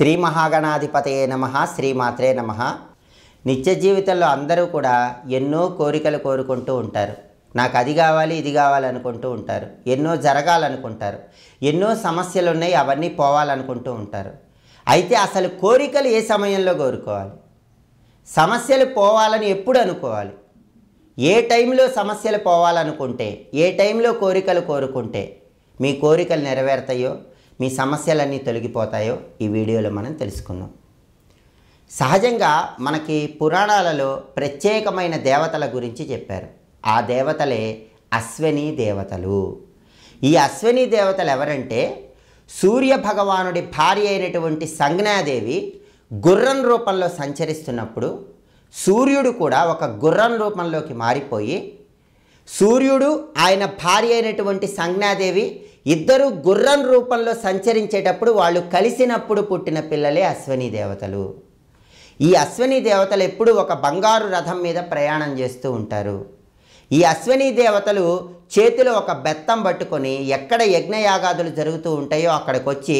శ్రీ మహాగణాధిపతయే నమ శ్రీమాత్రే నమ నిత్య జీవితంలో అందరూ కూడా ఎన్నో కోరికలు కోరుకుంటూ ఉంటారు నాకు అది కావాలి ఇది కావాలనుకుంటూ ఉంటారు ఎన్నో జరగాలనుకుంటారు ఎన్నో సమస్యలు ఉన్నాయి అవన్నీ పోవాలనుకుంటూ ఉంటారు అయితే అసలు కోరికలు ఏ సమయంలో కోరుకోవాలి సమస్యలు పోవాలని ఎప్పుడు అనుకోవాలి ఏ టైంలో సమస్యలు పోవాలనుకుంటే ఏ టైంలో కోరికలు కోరుకుంటే మీ కోరికలు నెరవేరుతాయో మీ సమస్యలన్నీ తొలగిపోతాయో ఈ వీడియోలో మనం తెలుసుకుందాం సహజంగా మనకి పురాణాలలో ప్రత్యేకమైన దేవతల గురించి చెప్పారు ఆ దేవతలే అశ్విని దేవతలు ఈ అశ్విని దేవతలు ఎవరంటే సూర్య భగవానుడి భార్య అయినటువంటి సంజ్ఞాదేవి గుర్రం రూపంలో సంచరిస్తున్నప్పుడు సూర్యుడు కూడా ఒక గుర్రం రూపంలోకి మారిపోయి సూర్యుడు ఆయన భార్య అయినటువంటి సంజ్ఞాదేవి ఇద్దరు గుర్రం రూపంలో సంచరించేటప్పుడు వాళ్ళు కలిసినప్పుడు పుట్టిన పిల్లలే అశ్విని దేవతలు ఈ అశ్విని దేవతలు ఎప్పుడు ఒక బంగారు రథం మీద ప్రయాణం చేస్తూ ఉంటారు ఈ అశ్విని దేవతలు చేతిలో ఒక బెత్తం పట్టుకొని ఎక్కడ యజ్ఞయాగాదులు జరుగుతూ ఉంటాయో అక్కడికి వచ్చి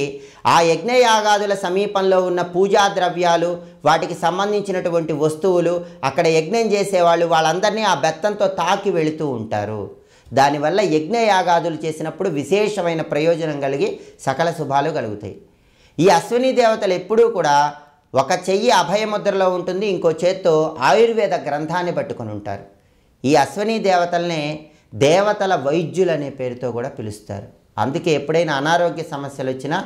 ఆ యజ్ఞయాగాదుల సమీపంలో ఉన్న పూజా ద్రవ్యాలు వాటికి సంబంధించినటువంటి వస్తువులు అక్కడ యజ్ఞం చేసేవాళ్ళు వాళ్ళందరినీ ఆ బెత్తంతో తాకి వెళుతూ ఉంటారు దానివల్ల యజ్ఞయాగాదులు చేసినప్పుడు విశేషమైన ప్రయోజనం కలిగి సకల శుభాలు కలుగుతాయి ఈ అశ్విని దేవతలు ఎప్పుడూ కూడా ఒక చెయ్యి అభయముద్రలో ఉంటుంది ఇంకో చేత్తో ఆయుర్వేద గ్రంథాన్ని పట్టుకొని ఉంటారు ఈ అశ్వనీ దేవతల్ని దేవతల వైద్యులు అనే పేరుతో కూడా పిలుస్తారు అందుకే ఎప్పుడైనా అనారోగ్య సమస్యలు వచ్చినా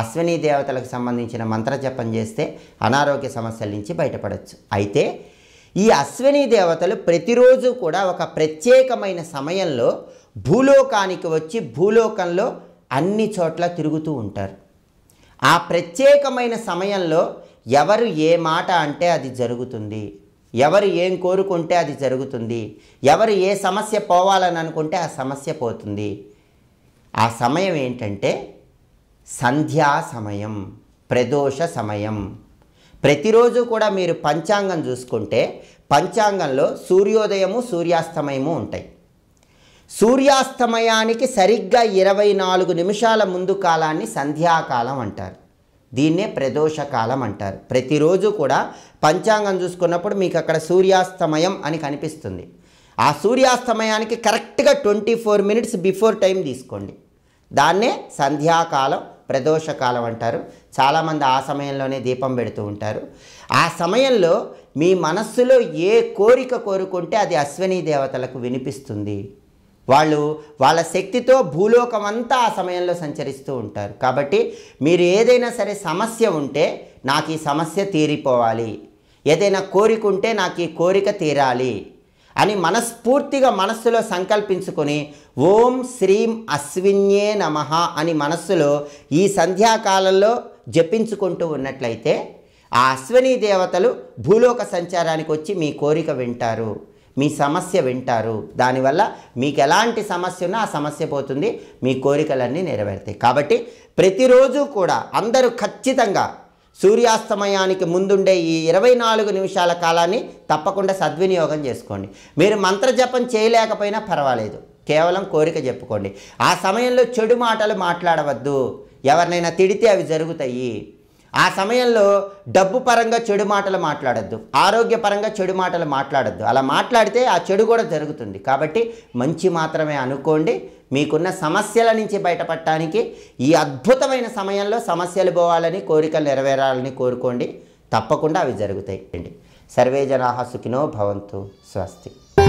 అశ్వనీ దేవతలకు సంబంధించిన మంత్రజపం చేస్తే అనారోగ్య సమస్యల నుంచి బయటపడవచ్చు అయితే ఈ అశ్వనీ దేవతలు ప్రతిరోజు కూడా ఒక ప్రత్యేకమైన సమయంలో భూలోకానికి వచ్చి భూలోకంలో అన్ని చోట్ల తిరుగుతూ ఉంటారు ఆ ప్రత్యేకమైన సమయంలో ఎవరు ఏ మాట అంటే అది జరుగుతుంది ఎవరు ఏం కోరుకుంటే అది జరుగుతుంది ఎవరు ఏ సమస్య పోవాలని అనుకుంటే ఆ సమస్య పోతుంది ఆ సమయం ఏంటంటే సంధ్యా సమయం ప్రదోష సమయం ప్రతిరోజు కూడా మీరు పంచాంగం చూసుకుంటే పంచాంగంలో సూర్యోదయము సూర్యాస్తమయము ఉంటాయి సూర్యాస్తమయానికి సరిగ్గా ఇరవై నాలుగు నిమిషాల ముందు కాలాన్ని సంధ్యాకాలం అంటారు దీన్నే ప్రదోషకాలం అంటారు ప్రతిరోజు కూడా పంచాంగం చూసుకున్నప్పుడు మీకు అక్కడ సూర్యాస్తమయం అని కనిపిస్తుంది ఆ సూర్యాస్తమయానికి కరెక్ట్గా twenty four minutes before time తీసుకోండి దాన్నే సంధ్యాకాలం ప్రదోషకాలం అంటారు చాలామంది ఆ సమయంలోనే దీపం పెడుతూ ఉంటారు ఆ సమయంలో మీ మనస్సులో ఏ కోరిక కోరుకుంటే అది అశ్వనీ దేవతలకు వినిపిస్తుంది వాళ్ళు వాళ్ళ శక్తితో భూలోకం అంతా ఆ సమయంలో సంచరిస్తూ ఉంటారు కాబట్టి మీరు ఏదైనా సరే సమస్య ఉంటే నాకు ఈ సమస్య తీరిపోవాలి ఏదైనా కోరిక ఉంటే నాకు ఈ కోరిక తీరాలి అని మనస్ఫూర్తిగా మనస్సులో సంకల్పించుకొని ఓం శ్రీం అశ్విన్యే నమ అని మనస్సులో ఈ సంధ్యాకాలంలో జపించుకుంటూ ఉన్నట్లయితే ఆ అశ్విని దేవతలు భూలోక సంచారానికి వచ్చి మీ కోరిక వింటారు మీ సమస్య వింటారు దానివల్ల మీకు ఎలాంటి సమస్య ఉన్నా ఆ సమస్య పోతుంది మీ కోరికలన్నీ నెరవేరుతాయి కాబట్టి ప్రతిరోజు కూడా అందరూ ఖచ్చితంగా సూర్యాస్తమయానికి ముందుండే ఈ ఇరవై నాలుగు నిమిషాల కాలాన్ని తప్పకుండా సద్వినియోగం చేసుకోండి మీరు మంత్రజపం చేయలేకపోయినా పర్వాలేదు కేవలం కోరిక చెప్పుకోండి ఆ సమయంలో చెడు మాటలు మాట్లాడవద్దు ఎవరినైనా తిడితే అవి జరుగుతాయి ఆ సమయంలో డబ్బు పరంగా చెడు మాటలు మాట్లాడద్దు ఆరోగ్యపరంగా చెడు మాటలు మాట్లాడద్దు అలా మాట్లాడితే ఆ చెడు కూడా జరుగుతుంది కాబట్టి మంచి మాత్రమే అనుకోండి మీకున్న సమస్యల నుంచి బయటపడటానికి ఈ అద్భుతమైన సమయంలో సమస్యలు పోవాలని కోరికలు నెరవేరాలని కోరుకోండి తప్పకుండా అవి జరుగుతాయి సర్వే జనాహ సుఖినో భవంతు స్వస్తి